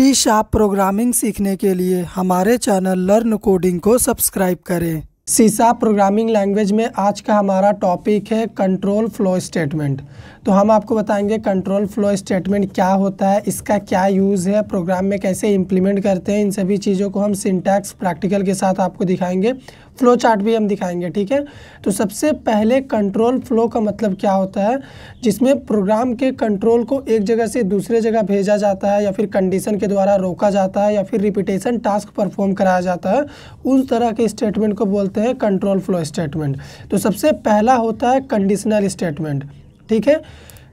C sharp programming सीखने के लिए हमारे चैनल लर्न कोडिंग को सब्सक्राइब करें सीसा प्रोग्रामिंग लैंग्वेज में आज का हमारा टॉपिक है कंट्रोल फ्लो स्टेटमेंट तो हम आपको बताएंगे कंट्रोल फ्लो स्टेटमेंट क्या होता है इसका क्या यूज़ है प्रोग्राम में कैसे इम्प्लीमेंट करते हैं इन सभी चीज़ों को हम सिंटैक्स प्रैक्टिकल के साथ आपको दिखाएंगे फ्लो चार्ट भी हम दिखाएंगे ठीक है तो सबसे पहले कंट्रोल फ्लो का मतलब क्या होता है जिसमें प्रोग्राम के कंट्रोल को एक जगह से दूसरे जगह भेजा जाता है या फिर कंडीशन के द्वारा रोका जाता है या फिर रिपीटेशन टास्क परफॉर्म कराया जाता है उस तरह के स्टेटमेंट को बोलते हैं कंट्रोल फ्लो स्टेटमेंट तो सबसे पहला होता है कंडीशनल स्टेटमेंट ठीक है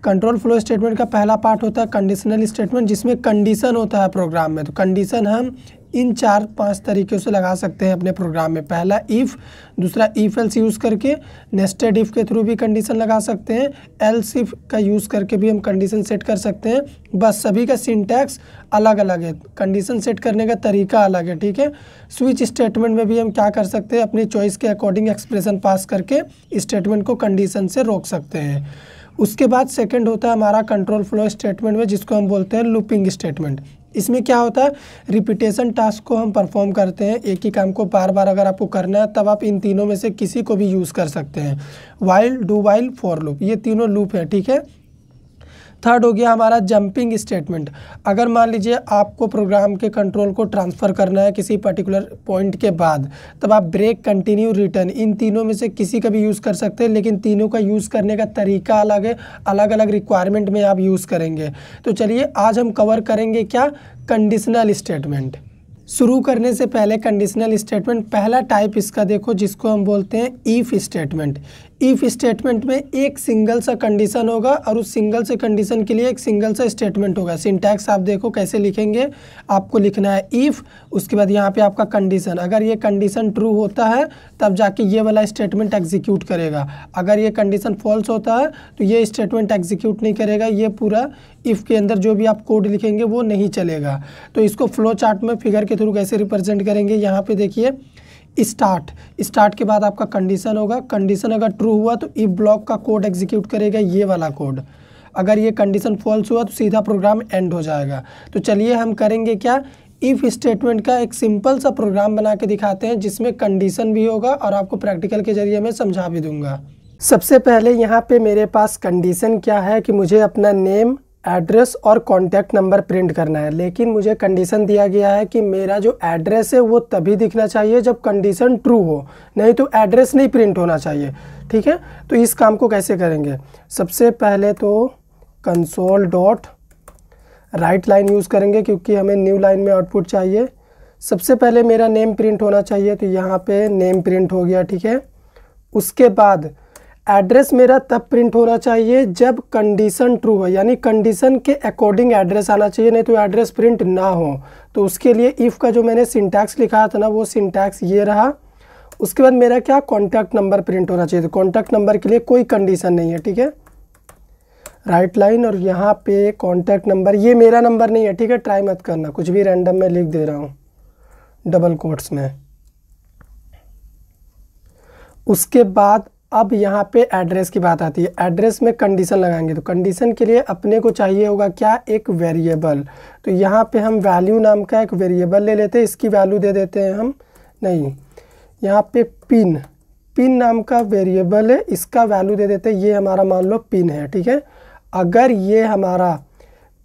कंट्रोल फ्लो स्टेटमेंट का पहला पार्ट होता है कंडीशनल स्टेटमेंट जिसमें कंडीशन होता है प्रोग्राम में तो कंडीशन हम इन चार पांच तरीक़ों से लगा सकते हैं अपने प्रोग्राम में पहला इफ़ दूसरा इफ एल्स यूज़ करके नेस्टेड इफ़ के थ्रू भी कंडीशन लगा सकते हैं एल्स इफ का यूज़ करके भी हम कंडीशन सेट कर सकते हैं बस सभी का सिंटैक्स अलग अलग है कंडीशन सेट करने का तरीका अलग है ठीक है स्विच स्टेटमेंट में भी हम क्या कर सकते हैं अपनी चॉइस के अकॉर्डिंग एक्सप्रेशन पास करके स्टेटमेंट को कंडीशन से रोक सकते हैं उसके बाद सेकंड होता है हमारा कंट्रोल फ्लो स्टेटमेंट में जिसको हम बोलते हैं लूपिंग स्टेटमेंट इसमें क्या होता है रिपीटेशन टास्क को हम परफॉर्म करते हैं एक ही काम को बार बार अगर आपको करना है तब आप इन तीनों में से किसी को भी यूज़ कर सकते हैं while do while for loop ये तीनों लूप है ठीक है थर्ड हो गया हमारा जंपिंग स्टेटमेंट अगर मान लीजिए आपको प्रोग्राम के कंट्रोल को ट्रांसफ़र करना है किसी पर्टिकुलर पॉइंट के बाद तब आप ब्रेक कंटिन्यू रिटर्न इन तीनों में से किसी का भी यूज़ कर सकते हैं लेकिन तीनों का यूज़ करने का तरीका अलग है अलग अलग रिक्वायरमेंट में आप यूज़ करेंगे तो चलिए आज हम कवर करेंगे क्या कंडीशनल स्टेटमेंट शुरू करने से पहले कंडीशनल स्टेटमेंट पहला टाइप इसका देखो जिसको हम बोलते हैं ईफ स्टेटमेंट इफ़ स्टेटमेंट में एक सिंगल सा कंडीशन होगा और उस सिंगल से कंडीशन के लिए एक सिंगल सा स्टेटमेंट होगा सिंटैक्स आप देखो कैसे लिखेंगे आपको लिखना है इफ़ उसके बाद यहाँ पे आपका कंडीशन अगर ये कंडीशन ट्रू होता है तब जाके ये वाला स्टेटमेंट एग्जीक्यूट करेगा अगर ये कंडीशन फॉल्स होता है तो ये स्टेटमेंट एग्जीक्यूट नहीं करेगा ये पूरा इफ़ के अंदर जो भी आप कोड लिखेंगे वो नहीं चलेगा तो इसको फ्लो चार्ट में फिगर के थ्रू कैसे रिप्रेजेंट करेंगे यहाँ पर देखिए स्टार्ट स्टार्ट के बाद आपका कंडीशन होगा कंडीशन अगर ट्रू हुआ तो इफ ब्लॉक का कोड एग्जीक्यूट करेगा ये वाला कोड अगर ये कंडीशन फॉल्स हुआ तो सीधा प्रोग्राम एंड हो जाएगा तो चलिए हम करेंगे क्या इफ़ स्टेटमेंट का एक सिंपल सा प्रोग्राम बना के दिखाते हैं जिसमें कंडीशन भी होगा और आपको प्रैक्टिकल के जरिए मैं समझा भी दूंगा सबसे पहले यहाँ पे मेरे पास कंडीशन क्या है कि मुझे अपना नेम एड्रेस और कॉन्टैक्ट नंबर प्रिंट करना है लेकिन मुझे कंडीशन दिया गया है कि मेरा जो एड्रेस है वो तभी दिखना चाहिए जब कंडीशन ट्रू हो नहीं तो एड्रेस नहीं प्रिंट होना चाहिए ठीक है तो इस काम को कैसे करेंगे सबसे पहले तो console dot write line use करेंगे क्योंकि हमें न्यू लाइन में आउटपुट चाहिए सबसे पहले मेरा नेम प्रिंट होना चाहिए तो यहाँ पर नेम प्रिंट हो गया ठीक है उसके बाद एड्रेस मेरा तब प्रिंट होना चाहिए जब कंडीशन ट्रू है यानी कंडीशन के अकॉर्डिंग एड्रेस आना चाहिए नहीं तो एड्रेस प्रिंट ना हो तो उसके लिए इफ़ का जो मैंने सिंटैक्स लिखा था ना वो सिंटैक्स ये रहा उसके बाद मेरा क्या कॉन्टैक्ट नंबर प्रिंट होना चाहिए तो कॉन्टैक्ट नंबर के लिए कोई कंडीशन नहीं है ठीक है राइट लाइन और यहाँ पे कॉन्टैक्ट नंबर ये मेरा नंबर नहीं है ठीक है ट्राई मत करना कुछ भी रैंडम में लिख दे रहा हूँ डबल कोट्स में उसके बाद अब यहाँ पे एड्रेस की बात आती है एड्रेस में कंडीशन लगाएंगे तो कंडीशन के लिए अपने को चाहिए होगा क्या एक वेरिएबल तो यहाँ पे हम वैल्यू नाम का एक वेरिएबल ले लेते हैं इसकी वैल्यू दे देते हैं हम नहीं यहाँ पे पिन पिन नाम का वेरिएबल है इसका वैल्यू दे देते हैं ये हमारा मान लो पिन है ठीक है अगर ये हमारा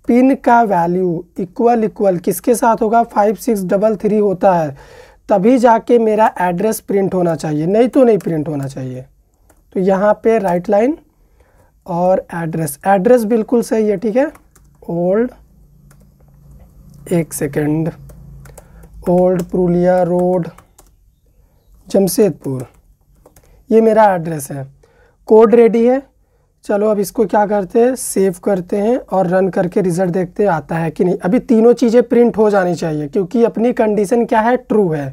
पिन का वैल्यू इक्वल इक्वल किसके साथ होगा फाइव सिक्स डबल थ्री होता है तभी जाके मेरा एड्रेस प्रिंट होना चाहिए नहीं तो नहीं प्रिंट होना चाहिए तो यहाँ पे राइट लाइन और एड्रेस एड्रेस बिल्कुल सही है ठीक है ओल्ड एक second old Purulia road Jamshedpur ये मेरा एड्रेस है कोड रेडी है चलो अब इसको क्या करते हैं सेव करते हैं और रन करके रिज़ल्ट देखते हैं आता है कि नहीं अभी तीनों चीज़ें प्रिंट हो जानी चाहिए क्योंकि अपनी कंडीशन क्या है ट्रू है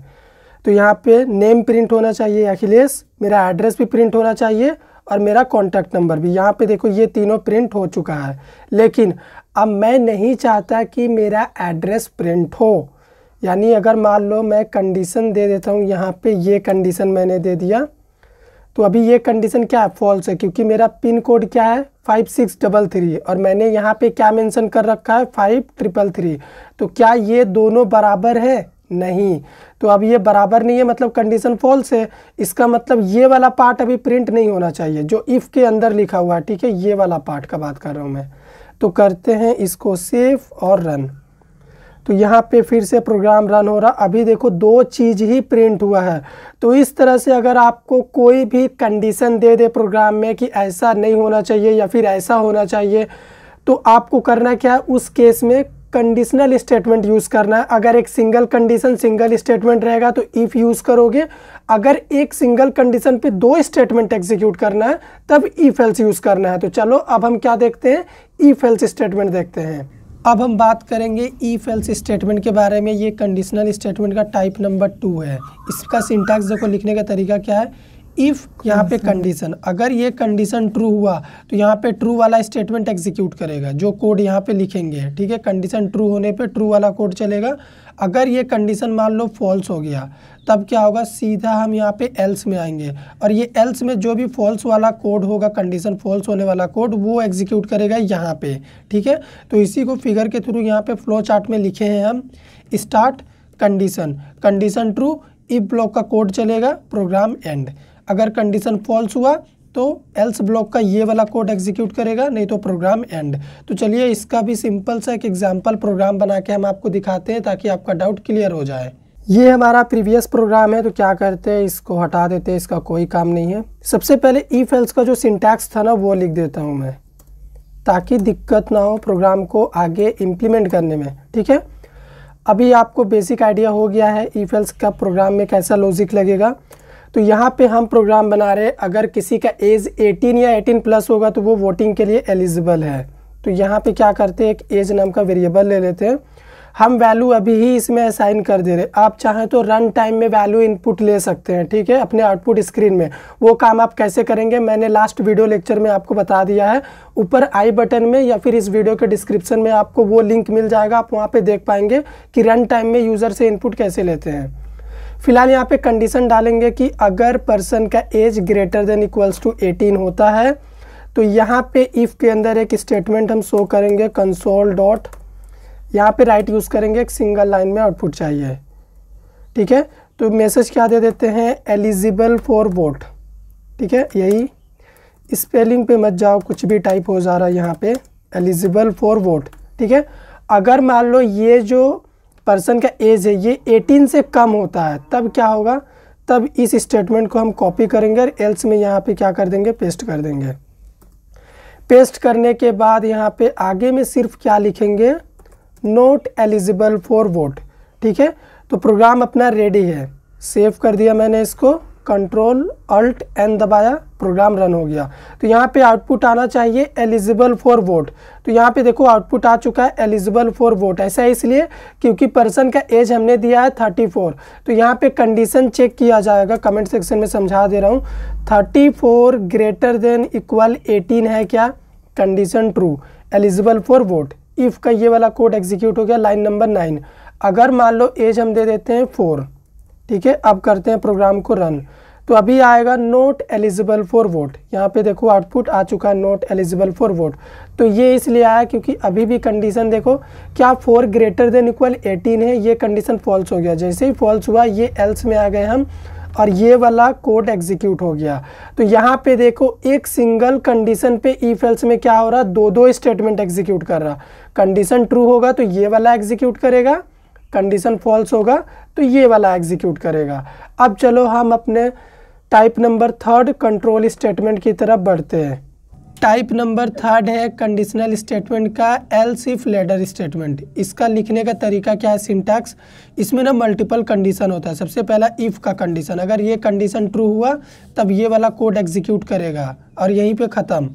तो यहाँ पे नेम प्रिंट होना चाहिए अखिलेश मेरा एड्रेस भी प्रिंट होना चाहिए और मेरा कॉन्टैक्ट नंबर भी यहाँ पे देखो ये तीनों प्रिंट हो चुका है लेकिन अब मैं नहीं चाहता कि मेरा एड्रेस प्रिंट हो यानी अगर मान लो मैं कंडीशन दे देता हूँ यहाँ पे ये कंडीशन मैंने दे दिया तो अभी ये कंडीशन क्या है फॉल्स है क्योंकि मेरा पिन कोड क्या है फाइव सिक्स डबल थ्री और मैंने यहाँ पे क्या मेंशन कर रखा है फाइव ट्रिपल थ्री तो क्या ये दोनों बराबर है नहीं तो अब ये बराबर नहीं है मतलब कंडीशन फॉल्स है इसका मतलब ये वाला पार्ट अभी प्रिंट नहीं होना चाहिए जो इफ़ के अंदर लिखा हुआ है ठीक है ये वाला पार्ट का बात कर रहा हूँ मैं तो करते हैं इसको सेफ और रन तो यहाँ पे फिर से प्रोग्राम रन हो रहा अभी देखो दो चीज़ ही प्रिंट हुआ है तो इस तरह से अगर आपको कोई भी कंडीशन दे दे प्रोग्राम में कि ऐसा नहीं होना चाहिए या फिर ऐसा होना चाहिए तो आपको करना क्या है उस केस में कंडीशनल स्टेटमेंट यूज़ करना है अगर एक सिंगल कंडीशन सिंगल स्टेटमेंट रहेगा तो इफ़ यूज़ करोगे अगर एक सिंगल कंडीशन पे दो स्टेटमेंट एग्जीक्यूट करना है तब इफ एल्स यूज़ करना है तो चलो अब हम क्या देखते हैं इफ एल्स स्टेटमेंट देखते हैं अब हम बात करेंगे ई एल्स स्टेटमेंट के बारे में ये कंडीशनल स्टेटमेंट का टाइप नंबर टू है इसका सिंटैक्स देखो लिखने का तरीका क्या है इफ़ यहाँ पे कंडीशन अगर ये कंडीशन ट्रू हुआ तो यहाँ पे ट्रू वाला स्टेटमेंट एग्जीक्यूट करेगा जो कोड यहाँ पे लिखेंगे ठीक है कंडीशन ट्रू होने पे ट्रू वाला कोड चलेगा अगर ये कंडीशन मान लो फॉल्स हो गया तब क्या होगा सीधा हम यहाँ पे एल्स में आएंगे और ये एल्स में जो भी फॉल्स वाला कोड होगा कंडीशन फॉल्स होने वाला कोड वो एग्जीक्यूट करेगा यहाँ पे ठीक है तो इसी को फिगर के थ्रू यहाँ पे फ्लो चार्ट में लिखे हैं हम start condition condition true if block का कोड चलेगा प्रोग्राम एंड अगर कंडीशन फॉल्स हुआ तो एल्स ब्लॉक का ये वाला कोड एग्जीक्यूट करेगा नहीं तो प्रोग्राम एंड तो चलिए इसका भी सिंपल सा एक एग्जाम्पल प्रोग्राम बना के हम आपको दिखाते हैं ताकि आपका डाउट क्लियर हो जाए ये हमारा प्रीवियस प्रोग्राम है तो क्या करते हैं इसको हटा देते हैं इसका कोई काम नहीं है सबसे पहले ई फेल्स का जो सिंटैक्स था ना वो लिख देता हूँ मैं ताकि दिक्कत ना हो प्रोग्राम को आगे इम्प्लीमेंट करने में ठीक है अभी आपको बेसिक आइडिया हो गया है ई फेल्स का प्रोग्राम में कैसा लॉजिक लगेगा तो यहाँ पे हम प्रोग्राम बना रहे हैं अगर किसी का एज 18 या 18 प्लस होगा तो वो वोटिंग के लिए एलिजिबल है तो यहाँ पे क्या करते हैं एक एज नाम का वेरिएबल ले लेते हैं हम वैल्यू अभी ही इसमें असाइन कर दे रहे आप चाहें तो रन टाइम में वैल्यू इनपुट ले सकते हैं ठीक है अपने आउटपुट स्क्रीन में वो काम आप कैसे करेंगे मैंने लास्ट वीडियो लेक्चर में आपको बता दिया है ऊपर आई बटन में या फिर इस वीडियो के डिस्क्रिप्शन में आपको वो लिंक मिल जाएगा आप वहाँ पर देख पाएंगे कि रन टाइम में यूज़र से इनपुट कैसे लेते हैं फिलहाल यहाँ पे कंडीशन डालेंगे कि अगर पर्सन का age greater than equals to 18 होता है तो यहाँ पे इफ़ के अंदर एक स्टेटमेंट हम शो करेंगे कंसोल डॉट यहाँ पे राइट यूज़ करेंगे एक सिंगल लाइन में आउटपुट चाहिए ठीक है तो मैसेज क्या दे देते हैं एलिजिबल फॉर वोट ठीक है यही स्पेलिंग पे मत जाओ कुछ भी टाइप हो जा रहा है यहाँ पे एलिजिबल फॉर वोट ठीक है अगर मान लो ये जो पर्सन का एज है ये 18 से कम होता है तब क्या होगा तब इस स्टेटमेंट को हम कॉपी करेंगे और एल्स में यहाँ पे क्या कर देंगे पेस्ट कर देंगे पेस्ट करने के बाद यहाँ पे आगे में सिर्फ क्या लिखेंगे नोट एलिजिबल फॉर वोट ठीक है तो प्रोग्राम अपना रेडी है सेव कर दिया मैंने इसको कंट्रोल अल्ट एन दबाया प्रोग्राम रन हो गया तो यहाँ पे आउटपुट आना चाहिए एलिजिबल फॉर वोट तो यहाँ पे देखो आउटपुट आ चुका है एलिजिबल फॉर वोट ऐसा है इसलिए क्योंकि पर्सन का एज हमने दिया है थर्टी फोर तो यहाँ पे कंडीशन चेक किया जाएगा कमेंट सेक्शन में समझा दे रहा हूँ thirty four greater than equal eighteen है क्या condition true eligible for vote if का ये वाला कोड एग्जीक्यूट हो गया लाइन नंबर नाइन अगर मान लो एज हम दे देते हैं फोर ठीक है अब करते हैं प्रोग्राम को रन तो अभी आएगा नोट एलिजिबल फॉर वोट यहाँ पे देखो आउटपुट आ चुका है नोट एलिजिबल फॉर वोट तो ये इसलिए आया क्योंकि अभी भी कंडीशन देखो क्या फोर ग्रेटर देन इक्वल 18 है ये कंडीशन फॉल्स हो गया जैसे ही फॉल्स हुआ ये एल्स में आ गए हम और ये वाला कोड एग्जीक्यूट हो गया तो यहाँ पे देखो एक सिंगल कंडीशन पे ई फेल्स में क्या हो रहा दो दो स्टेटमेंट एग्जीक्यूट कर रहा कंडीशन ट्रू होगा तो ये वाला एग्जीक्यूट करेगा कंडीशन फॉल्स होगा तो ये वाला एग्जीक्यूट करेगा अब चलो हम अपने type number third control statement की तरफ बढ़ते हैं टाइप नंबर थर्ड है कंडीशनल स्टेटमेंट का एल सिफ लेडर स्टेटमेंट इसका लिखने का तरीका क्या है सिंटैक्स इसमें ना मल्टीपल कंडीशन होता है सबसे पहला इफ़ का कंडीशन अगर ये कंडीशन ट्रू हुआ तब ये वाला कोड एग्जीक्यूट करेगा और यहीं पे ख़त्म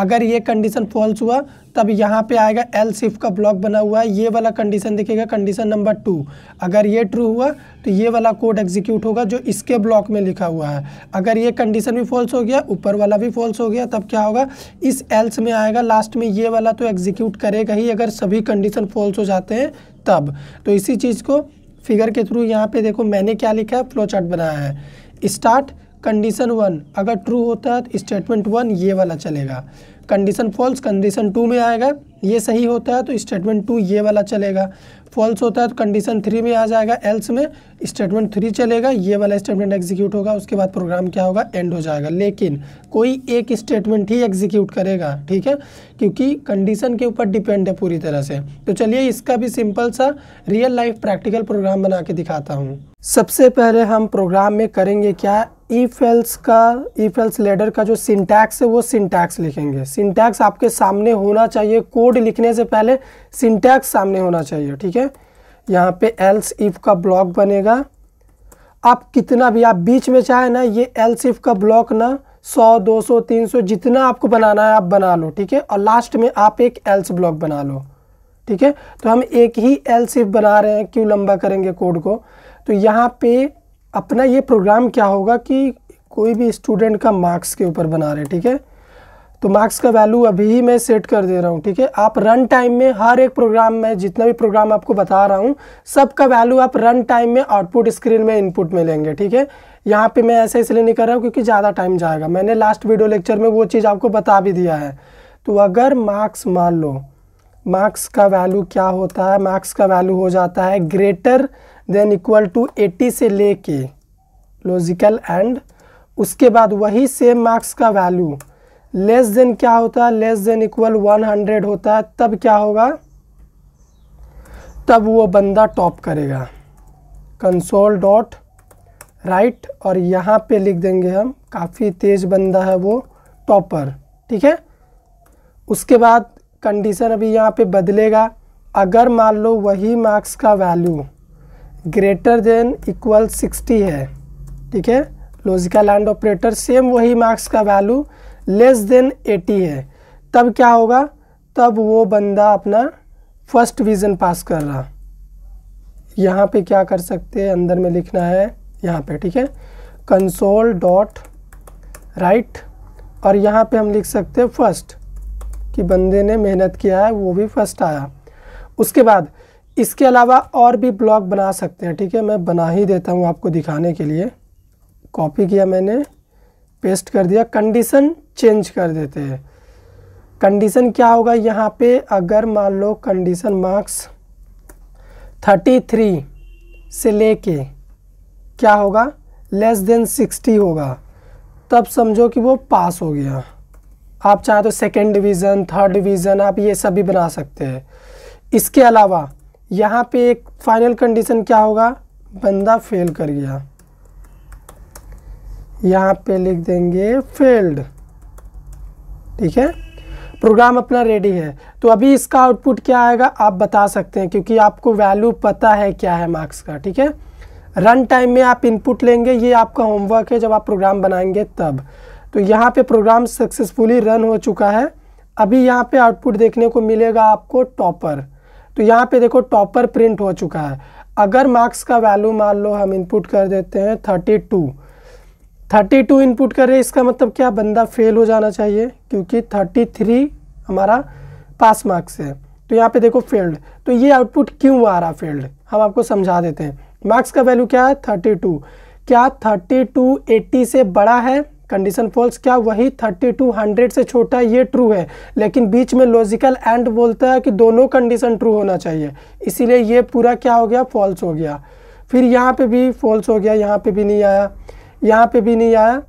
अगर ये कंडीशन फॉल्स हुआ तब यहाँ पे आएगा एल सिफ का ब्लॉक बना हुआ है ये वाला कंडीशन दिखेगा कंडीशन नंबर टू अगर ये ट्रू हुआ तो ये वाला कोड एग्जीक्यूट होगा जो इसके ब्लॉक में लिखा हुआ है अगर ये कंडीशन भी फॉल्स हो गया ऊपर वाला भी फॉल्स हो गया तब क्या होगा इस एल्स में आएगा लास्ट में ये वाला तो एग्जीक्यूट करेगा ही अगर सभी कंडीशन फॉल्स हो जाते हैं तब तो इसी चीज़ को फिगर के थ्रू यहाँ पे देखो मैंने क्या लिखा है फ्लो चार्ट बनाया है स्टार्ट कंडीशन वन अगर ट्रू होता है तो स्टेटमेंट वन ये वाला चलेगा कंडीशन फॉल्स कंडीशन टू में आएगा ये सही होता है तो स्टेटमेंट टू ये वाला चलेगा फॉल्स होता है तो कंडीशन थ्री में आ जाएगा एल्स में स्टेटमेंट थ्री चलेगा ये वाला स्टेटमेंट एग्जीक्यूट होगा उसके बाद प्रोग्राम क्या होगा एंड हो जाएगा लेकिन कोई एक स्टेटमेंट ही एग्जीक्यूट करेगा ठीक है क्योंकि कंडीशन के ऊपर डिपेंड है पूरी तरह से तो चलिए इसका भी सिंपल सा रियल लाइफ प्रैक्टिकल प्रोग्राम बना के दिखाता हूँ सबसे पहले हम प्रोग्राम में करेंगे क्या ईफ एल्स का ईफ एल्स लेडर का जो सिंटैक्स है वो सिंटैक्स लिखेंगे सिंटैक्स आपके सामने होना चाहिए कोड लिखने से पहले सिंटैक्स सामने होना चाहिए ठीक है यहाँ पे एल्स इफ का ब्लॉक बनेगा आप कितना भी आप बीच में चाहे ना ये एल्स इफ का ब्लॉक ना 100 200 300 जितना आपको बनाना है आप बना लो ठीक है और लास्ट में आप एक एल्स ब्लॉक बना लो ठीक है तो हम एक ही एल्स इफ बना रहे हैं क्यों लंबा करेंगे कोड को तो यहाँ पे अपना ये प्रोग्राम क्या होगा कि कोई भी स्टूडेंट का मार्क्स के ऊपर बना रहे ठीक है तो मार्क्स का वैल्यू अभी ही मैं सेट कर दे रहा हूँ ठीक है आप रन टाइम में हर एक प्रोग्राम में जितना भी प्रोग्राम आपको बता रहा हूँ सब का वैल्यू आप रन टाइम में आउटपुट स्क्रीन में इनपुट में लेंगे ठीक है यहाँ पे मैं ऐसे इसलिए नहीं कर रहा हूँ क्योंकि ज़्यादा टाइम जाएगा मैंने लास्ट वीडियो लेक्चर में वो चीज़ आपको बता भी दिया है तो अगर मार्क्स मान लो मार्क्स का वैल्यू क्या होता है मार्क्स का वैल्यू हो जाता है greater than equal to eighty से ले लॉजिकल एंड उसके बाद वही सेम मार्क्स का वैल्यू लेस देन क्या होता है less than equal one hundred होता है तब क्या होगा तब वो बंदा टॉप करेगा कंसोल डॉट राइट और यहाँ पे लिख देंगे हम काफ़ी तेज बंदा है वो टॉपर ठीक है उसके बाद कंडीशन अभी यहाँ पे बदलेगा अगर मान लो वही मार्क्स का value greater than equal sixty है ठीक है लॉजिकल एंड ऑपरेटर सेम वही मार्क्स का वैल्यू लेस देन एटी है तब क्या होगा तब वो बंदा अपना फर्स्ट विज़न पास कर रहा यहाँ पे क्या कर सकते हैं अंदर में लिखना है यहाँ पे ठीक है कंसोल डॉट राइट और यहाँ पे हम लिख सकते हैं फर्स्ट कि बंदे ने मेहनत किया है वो भी फर्स्ट आया उसके बाद इसके अलावा और भी ब्लॉग बना सकते हैं ठीक है मैं बना ही देता हूँ आपको दिखाने के लिए कॉपी किया मैंने पेस्ट कर दिया कंडीशन चेंज कर देते हैं कंडीशन क्या होगा यहाँ पे अगर मान लो कंडीशन मार्क्स 33 से लेके क्या होगा लेस देन 60 होगा तब समझो कि वो पास हो गया आप चाहे तो सेकेंड डिवीज़न थर्ड डिवीज़न आप ये सब भी बना सकते हैं इसके अलावा यहाँ पे एक फाइनल कंडीशन क्या होगा बंदा फेल कर गया यहाँ पे लिख देंगे फेल्ड ठीक है प्रोग्राम अपना रेडी है तो अभी इसका आउटपुट क्या आएगा आप बता सकते हैं क्योंकि आपको वैल्यू पता है क्या है मार्क्स का ठीक है रन टाइम में आप इनपुट लेंगे ये आपका होमवर्क है जब आप प्रोग्राम बनाएंगे तब तो यहाँ पे प्रोग्राम सक्सेसफुली रन हो चुका है अभी यहाँ पे आउटपुट देखने को मिलेगा आपको टॉपर तो यहाँ पे देखो टॉपर प्रिंट हो चुका है अगर मार्क्स का वैल्यू मान लो हम इनपुट कर देते हैं thirty two thirty two input करें इसका मतलब क्या बंदा फेल हो जाना चाहिए क्योंकि थर्टी थ्री हमारा पास मार्क्स है तो यहाँ पे देखो फेल्ड तो ये आउटपुट क्यों आ रहा फेल्ड हम आपको समझा देते हैं मार्क्स का वैल्यू क्या है थर्टी टू क्या थर्टी टू एट्टी से बड़ा है कंडीशन फॉल्स क्या वही थर्टी टू हंड्रेड से छोटा ये ट्रू है लेकिन बीच में लॉजिकल एंड बोलता है कि दोनों कंडीशन ट्रू होना चाहिए इसीलिए ये पूरा क्या हो गया फॉल्स हो गया फिर यहाँ पे भी फॉल्स हो गया यहाँ पे भी नहीं आया यहाँ पे भी नहीं आया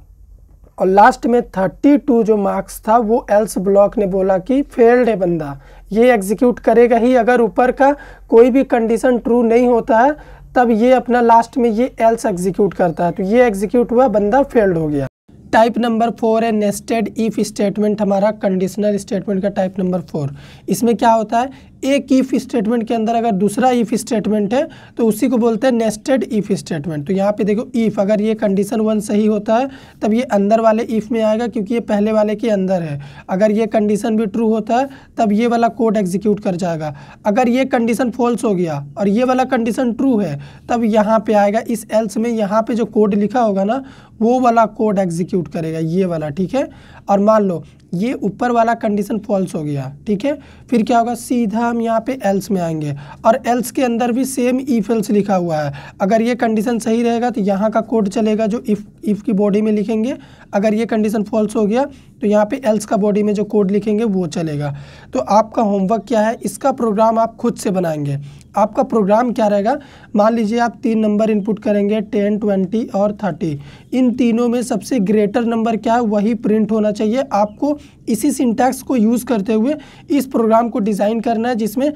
और लास्ट में 32 जो मार्क्स था वो एल्स ब्लॉक ने बोला कि फेल्ड है बंदा ये एग्जीक्यूट करेगा ही अगर ऊपर का कोई भी कंडीशन ट्रू नहीं होता है तब ये अपना लास्ट में ये एल्स एग्जीक्यूट करता है तो ये एग्जीक्यूट हुआ बंदा फेल्ड हो गया टाइप नंबर फोर है नेस्टेड इफ स्टेटमेंट हमारा कंडीशनल स्टेटमेंट का टाइप नंबर फोर इसमें क्या होता है एक ईफ स्टेटमेंट के अंदर अगर दूसरा ईफ स्टेटमेंट है तो उसी को बोलते हैं नेस्टेड ईफ स्टेटमेंट तो यहाँ पे देखो ईफ अगर ये कंडीशन वन सही होता है तब ये अंदर वाले ईफ में आएगा क्योंकि ये पहले वाले के अंदर है अगर ये कंडीशन भी ट्रू होता है तब ये वाला कोड एग्जीक्यूट कर जाएगा अगर ये कंडीशन फॉल्स हो गया और ये वाला कंडीशन ट्रू है तब यहाँ पर आएगा इस एल्स में यहाँ पर जो कोड लिखा होगा ना वो वाला कोड एग्जीक्यूट करेगा ये वाला ठीक है और मान लो ये ऊपर वाला कंडीशन फॉल्स हो गया ठीक है फिर क्या होगा सीधा हम यहाँ पे एल्स में आएंगे और एल्स के अंदर भी सेम इफ एल्स लिखा हुआ है अगर ये कंडीशन सही रहेगा तो यहाँ का कोड चलेगा जो इफ़ इफ़ की बॉडी में लिखेंगे अगर ये कंडीशन फॉल्स हो गया तो यहाँ पे एल्स का बॉडी में जो कोड लिखेंगे वो चलेगा तो आपका होमवर्क क्या है इसका प्रोग्राम आप खुद से बनाएंगे आपका प्रोग्राम क्या रहेगा मान लीजिए आप तीन नंबर इनपुट करेंगे टेन ट्वेंटी और थर्टी इन तीनों में सबसे ग्रेटर नंबर क्या है वही प्रिंट होना चाहिए आपको इसी सिंटैक्स को यूज़ करते हुए इस प्रोग्राम को डिज़ाइन करना है जिसमें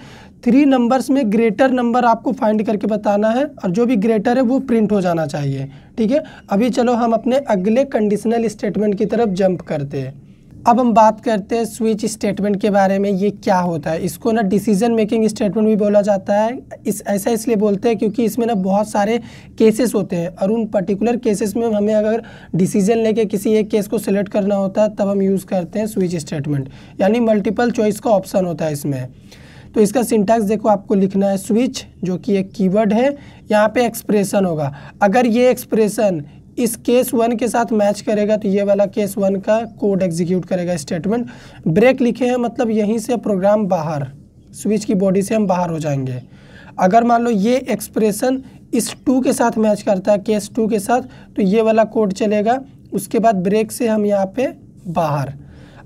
थ्री नंबर्स में ग्रेटर नंबर आपको फाइंड करके बताना है और जो भी ग्रेटर है वो प्रिंट हो जाना चाहिए ठीक है अभी चलो हम अपने अगले कंडीशनल स्टेटमेंट की तरफ जंप करते हैं अब हम बात करते हैं स्विच स्टेटमेंट के बारे में ये क्या होता है इसको ना डिसीजन मेकिंग स्टेटमेंट भी बोला जाता है इस ऐसा इसलिए बोलते हैं क्योंकि इसमें ना बहुत सारे केसेस होते हैं और उन पर्टिकुलर केसेस में हमें अगर डिसीजन लेके किसी एक केस को सिलेक्ट करना होता है तब हम यूज़ करते हैं स्विच स्टेटमेंट यानी मल्टीपल चॉइस का ऑप्शन होता है इसमें तो इसका सिंटैक्स देखो आपको लिखना है स्विच जो कि एक कीवर्ड है यहाँ पे एक्सप्रेशन होगा अगर ये एक्सप्रेशन इस केस वन के साथ मैच करेगा तो ये वाला केस वन का कोड एग्जीक्यूट करेगा स्टेटमेंट ब्रेक लिखे हैं मतलब यहीं से प्रोग्राम बाहर स्विच की बॉडी से हम बाहर हो जाएंगे अगर मान लो ये एक्सप्रेशन इस टू के साथ मैच करता है केस टू के साथ तो ये वाला कोड चलेगा उसके बाद ब्रेक से हम यहाँ पे बाहर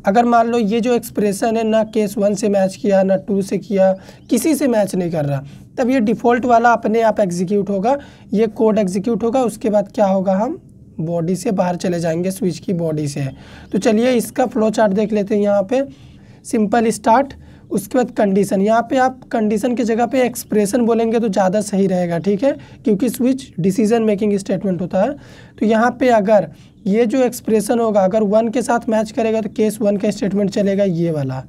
अगर मान लो ये जो एक्सप्रेशन है ना केस वन से मैच किया ना टू से किया किसी से मैच नहीं कर रहा तब ये डिफ़ॉल्ट वाला अपने आप एग्जीक्यूट होगा ये कोड एग्जीक्यूट होगा उसके बाद क्या होगा हम बॉडी से बाहर चले जाएंगे स्विच की बॉडी से तो चलिए इसका फ्लो चार्ट देख लेते हैं यहाँ पे सिंपल स्टार्ट उसके बाद कंडीशन यहाँ पे आप कंडीशन की जगह पे एक्सप्रेशन बोलेंगे तो ज़्यादा सही रहेगा ठीक है क्योंकि स्विच डिसीजन मेकिंग स्टेटमेंट होता है तो यहाँ पे अगर ये जो एक्सप्रेशन होगा अगर वन के साथ मैच करेगा तो केस वन का स्टेटमेंट चलेगा ये वाला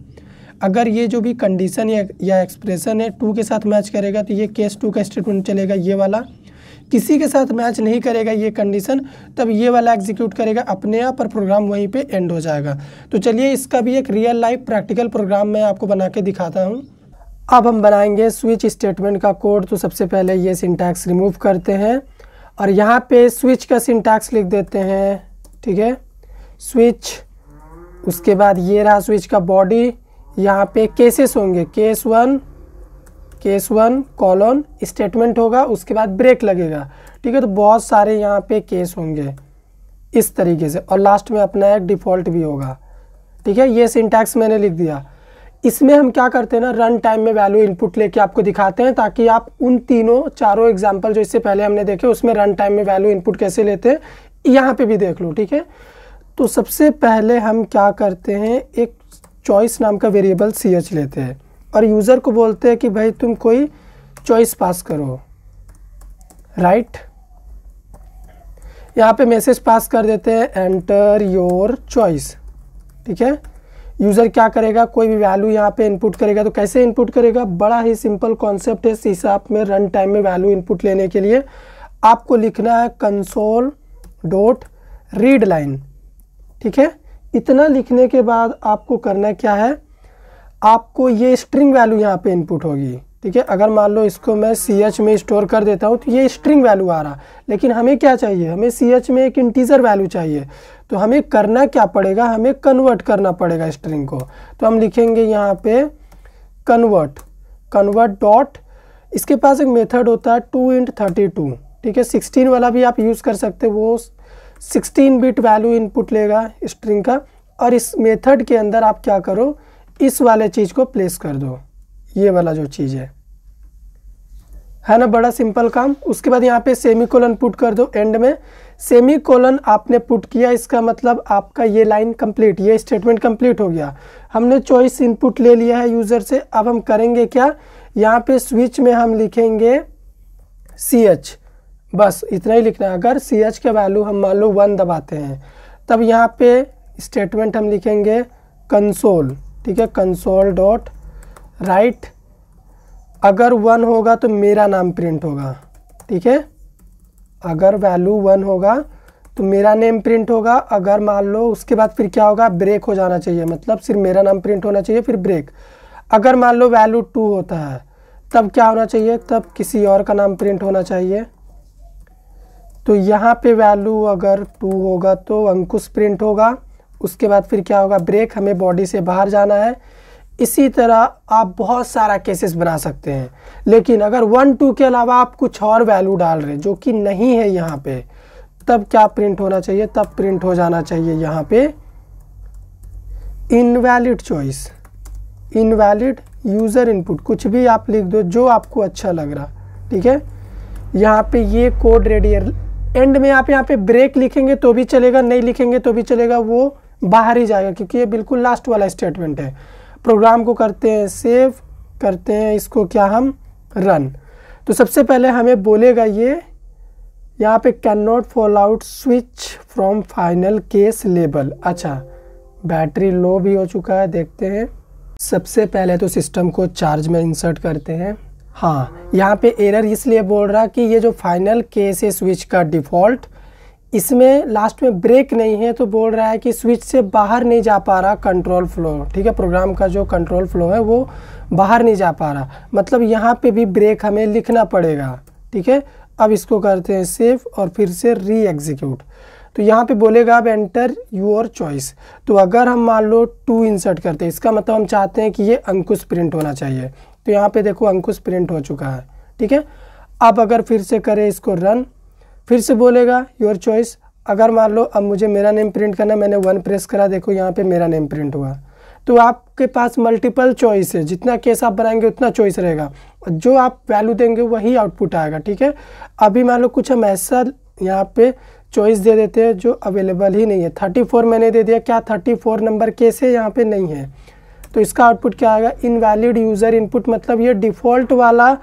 अगर ये जो भी कंडीशन या, या एक्सप्रेशन है टू के साथ मैच करेगा तो ये केस टू का स्टेटमेंट चलेगा ये वाला किसी के साथ मैच नहीं करेगा ये कंडीशन तब ये वाला एग्जीक्यूट करेगा अपने आप और प्रोग्राम वहीं पे एंड हो जाएगा तो चलिए इसका भी एक रियल लाइफ प्रैक्टिकल प्रोग्राम मैं आपको बना के दिखाता हूँ अब हम बनाएंगे स्विच स्टेटमेंट का कोड तो सबसे पहले ये सिंटैक्स रिमूव करते हैं और यहाँ पे स्विच का सिंटैक्स लिख देते हैं ठीक है स्विच उसके बाद ये रहा स्विच का बॉडी यहाँ पे केसेस होंगे case one case one colon statement होगा उसके बाद ब्रेक लगेगा ठीक है तो बहुत सारे यहाँ पे केस होंगे इस तरीके से और लास्ट में अपना एक डिफ़ॉल्ट भी होगा ठीक है ये सिंटैक्स मैंने लिख दिया इसमें हम क्या करते हैं ना रन टाइम में वैल्यू इनपुट लेके आपको दिखाते हैं ताकि आप उन तीनों चारों एग्जाम्पल जो इससे पहले हमने देखे उसमें रन टाइम में वैल्यू इनपुट कैसे लेते हैं यहाँ पे भी देख लो ठीक है तो सबसे पहले हम क्या करते हैं एक चॉइस नाम का वेरिएबल सी एच लेते हैं और यूज़र को बोलते हैं कि भाई तुम कोई चॉइस पास करो राइट यहाँ पे मैसेज पास कर देते हैं एंटर योर चॉइस ठीक है यूज़र क्या करेगा कोई भी वैल्यू यहाँ पे इनपुट करेगा तो कैसे इनपुट करेगा बड़ा ही सिंपल कॉन्सेप्ट है सीसाप में रन टाइम में वैल्यू इनपुट लेने के लिए आपको लिखना है कंसोल डॉट रीड लाइन ठीक है इतना लिखने के बाद आपको करना क्या है आपको ये स्ट्रिंग वैल्यू यहाँ पे इनपुट होगी ठीक है अगर मान लो इसको मैं सी एच में स्टोर कर देता हूँ तो ये स्ट्रिंग वैल्यू आ रहा लेकिन हमें क्या चाहिए हमें सी एच में एक इंटीजर वैल्यू चाहिए तो हमें करना क्या पड़ेगा हमें कन्वर्ट करना पड़ेगा स्ट्रिंग को तो हम लिखेंगे यहाँ पे कन्वर्ट कन्वर्ट डॉट इसके पास एक मेथड होता है टू इंट थर्टी टू ठीक है सिक्सटीन वाला भी आप यूज़ कर सकते वो सिक्सटीन बिट वैल्यू इनपुट लेगा स्ट्रिंग का और इस मेथड के अंदर आप क्या करो इस वाले चीज़ को प्लेस कर दो ये वाला जो चीज़ है है ना बड़ा सिंपल काम उसके बाद यहाँ पे सेमी कोलन पुट कर दो एंड में सेमी कोलन आपने पुट किया इसका मतलब आपका ये लाइन कंप्लीट ये स्टेटमेंट कंप्लीट हो गया हमने चॉइस इनपुट ले लिया है यूज़र से अब हम करेंगे क्या यहाँ पे स्विच में हम लिखेंगे सी एच बस इतना ही लिखना है अगर सी एच के वैल्यू हम मान लो वन दबाते हैं तब यहाँ पे स्टेटमेंट हम लिखेंगे कंसोल ठीक है कंसोल डॉट राइट अगर वन होगा तो मेरा नाम प्रिंट होगा ठीक है अगर वैल्यू वन होगा तो मेरा नेम प्रिंट होगा अगर मान लो उसके बाद फिर क्या होगा ब्रेक हो जाना चाहिए मतलब सिर्फ मेरा नाम प्रिंट होना चाहिए फिर ब्रेक अगर मान लो वैल्यू टू होता है तब क्या होना चाहिए तब किसी और का नाम प्रिंट होना चाहिए तो यहाँ पे वैल्यू अगर टू होगा तो अंकुश प्रिंट होगा उसके बाद फिर क्या होगा ब्रेक हमें बॉडी से बाहर जाना है इसी तरह आप बहुत सारा केसेस बना सकते हैं लेकिन अगर वन टू के अलावा आप कुछ और वैल्यू डाल रहे हैं जो कि नहीं है यहाँ पे तब क्या प्रिंट होना चाहिए तब प्रिंट हो जाना चाहिए यहाँ पे invalid choice invalid user input कुछ भी आप लिख दो जो आपको अच्छा लग रहा ठीक है यहाँ पे ये कोड रेडियर एंड में आप यहाँ पे ब्रेक लिखेंगे तो भी चलेगा नहीं लिखेंगे तो भी चलेगा वो बाहर ही जाएगा क्योंकि ये बिल्कुल लास्ट वाला स्टेटमेंट है प्रोग्राम को करते हैं सेव करते हैं इसको क्या हम रन तो सबसे पहले हमें बोलेगा ये यहाँ पे can not fall out switch from final case label अच्छा बैटरी लो भी हो चुका है देखते हैं सबसे पहले तो सिस्टम को चार्ज में इंसर्ट करते हैं हाँ यहाँ पे एरर इसलिए बोल रहा कि ये जो फाइनल केस है स्विच का डिफ़ॉल्ट इसमें लास्ट में ब्रेक नहीं है तो बोल रहा है कि स्विच से बाहर नहीं जा पा रहा कंट्रोल फ्लो ठीक है प्रोग्राम का जो कंट्रोल फ्लो है वो बाहर नहीं जा पा रहा मतलब यहाँ पे भी ब्रेक हमें लिखना पड़ेगा ठीक है अब इसको करते हैं सेव और फिर से री एग्जीक्यूट तो यहाँ पे बोलेगा अब एंटर योर चॉइस तो अगर हम मान लो टू इंसर्ट करते हैं इसका मतलब हम चाहते हैं कि ये अंकुश प्रिंट होना चाहिए तो यहाँ पे देखो अंकुश प्रिंट हो चुका है ठीक है अब अगर फिर से करें इसको रन फिर से बोलेगा योर चॉइस अगर मान लो अब मुझे मेरा नेम प्रिंट करना मैंने वन प्रेस करा देखो यहाँ पे मेरा नेम प्रिंट हुआ तो आपके पास मल्टीपल चॉइस है जितना केस आप बनाएंगे उतना चॉइस रहेगा जो आप वैल्यू देंगे वही आउटपुट आएगा ठीक है अभी मान लो कुछ हम ऐसा यहाँ पे चॉइस दे देते हैं जो अवेलेबल ही नहीं है थर्टी फोर मैंने दे दिया क्या थर्टी फोर नंबर केस है यहाँ पर नहीं है तो इसका आउटपुट क्या आएगा इनवैलिड यूज़र इनपुट मतलब ये डिफ़ॉल्ट वाला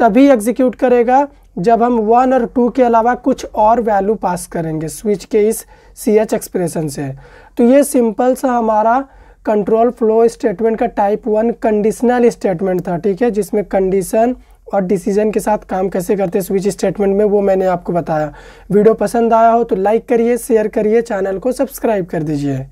तभी एग्जीक्यूट करेगा जब हम वन और टू के अलावा कुछ और वैल्यू पास करेंगे स्विच के इस सी एच एक्सप्रेशन से तो ये सिंपल सा हमारा कंट्रोल फ्लो स्टेटमेंट का टाइप वन कंडीशनल स्टेटमेंट था ठीक है जिसमें कंडीशन और डिसीजन के साथ काम कैसे करते हैं स्विच स्टेटमेंट में वो मैंने आपको बताया वीडियो पसंद आया हो तो लाइक करिए शेयर करिए चैनल को सब्सक्राइब कर दीजिए